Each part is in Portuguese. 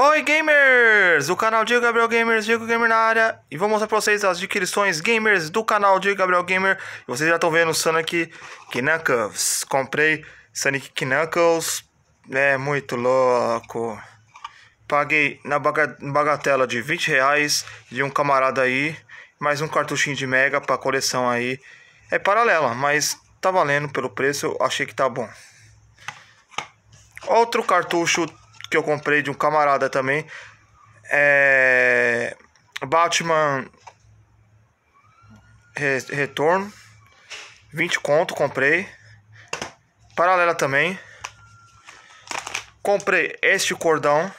Oi gamers! O canal de Gabriel Gamers, Diego Gamer na área e vou mostrar pra vocês as adquirições gamers do canal de Gabriel Gamer e vocês já estão vendo o Sonic Knuckles. Comprei Sonic Knuckles, é muito louco. Paguei na bagatela de 20 reais de um camarada aí, mais um cartuchinho de Mega pra coleção aí. É paralela, mas tá valendo pelo preço, achei que tá bom. Outro cartucho que eu comprei de um camarada também. É... Batman Re Retorno. 20 conto, comprei. Paralela também. Comprei este cordão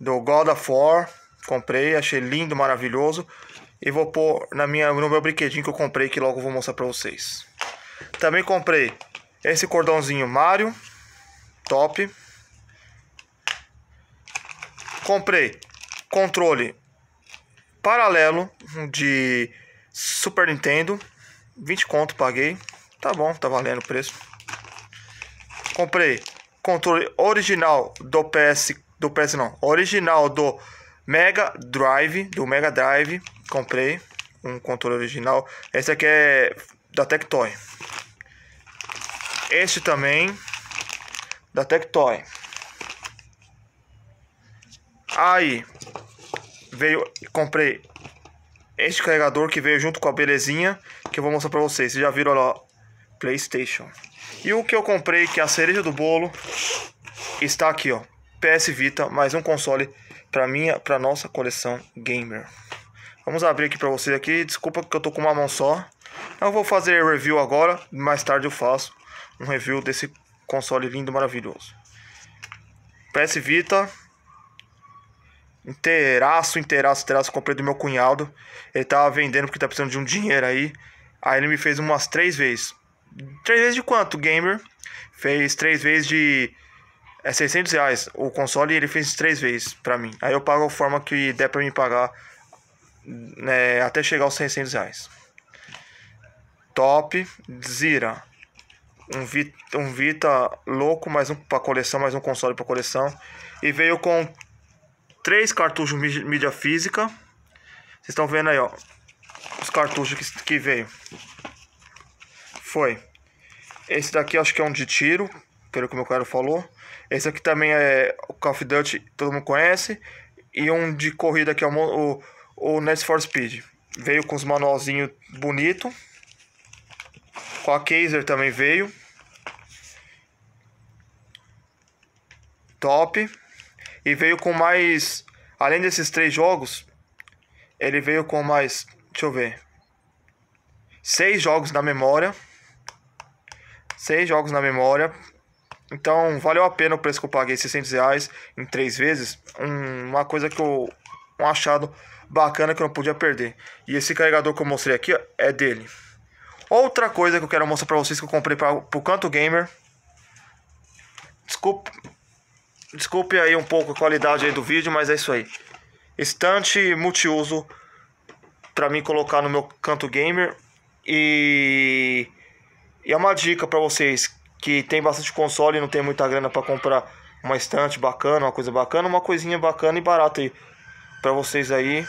do God of War. Comprei, achei lindo, maravilhoso. E vou pôr na minha, no meu brinquedinho que eu comprei, que logo vou mostrar pra vocês. Também comprei esse cordãozinho Mario. Top comprei controle paralelo de Super Nintendo, 20 conto paguei. Tá bom, tá valendo o preço. Comprei controle original do PS, do PS não, original do Mega Drive, do Mega Drive, comprei um controle original. Esse aqui é da Tectoy. Este também da Tectoy. Aí veio, comprei este carregador que veio junto com a belezinha que eu vou mostrar pra vocês. Vocês já viram lá, PlayStation. E o que eu comprei, que é a cereja do bolo, está aqui, ó. PS Vita, mais um console para minha, para nossa coleção gamer. Vamos abrir aqui para vocês aqui. Desculpa que eu tô com uma mão só. Não vou fazer review agora, mais tarde eu faço um review desse console lindo, maravilhoso. PS Vita, inteiraço, inteiraço, inteiraço, comprei do meu cunhado. Ele tava vendendo porque tá precisando de um dinheiro aí. Aí ele me fez umas três vezes. Três vezes de quanto, gamer? Fez três vezes de... É 600 reais o console ele fez três vezes pra mim. Aí eu pago a forma que der pra mim pagar né, até chegar aos 600 reais. Top, Zira. Um Vita, um Vita louco, mais um pra coleção, mais um console pra coleção. E veio com três cartuchos mídia física. Vocês estão vendo aí, ó. Os cartuchos que, que veio. Foi. Esse daqui acho que é um de tiro, pelo que meu cara falou. Esse aqui também é o Call of Duty, todo mundo conhece. E um de corrida que é o, o, o Need for Speed. Veio com os manualzinhos bonito. Com a Kaiser também veio. Top. E veio com mais. Além desses três jogos, ele veio com mais. Deixa eu ver. Seis jogos na memória. Seis jogos na memória. Então, valeu a pena o preço que eu paguei, 600 reais em três vezes. Um, uma coisa que eu... Um achado bacana que eu não podia perder. E esse carregador que eu mostrei aqui é dele. Outra coisa que eu quero mostrar pra vocês que eu comprei pra, pro Canto Gamer. Desculpa, Desculpe aí um pouco a qualidade aí do vídeo, mas é isso aí. Estante multiuso para mim colocar no meu canto gamer e, e é uma dica para vocês que tem bastante console e não tem muita grana para comprar uma estante bacana, uma coisa bacana, uma coisinha bacana e barata aí para vocês aí.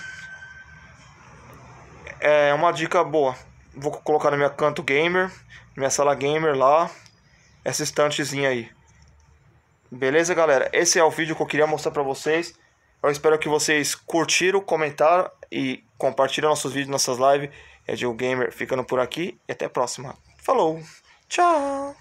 É uma dica boa. Vou colocar no meu canto gamer, minha sala gamer lá, essa estantezinha aí. Beleza, galera? Esse é o vídeo que eu queria mostrar para vocês. Eu espero que vocês curtiram, comentaram e compartilham nossos vídeos, nossas lives. É Gil Gamer ficando por aqui e até a próxima. Falou! Tchau!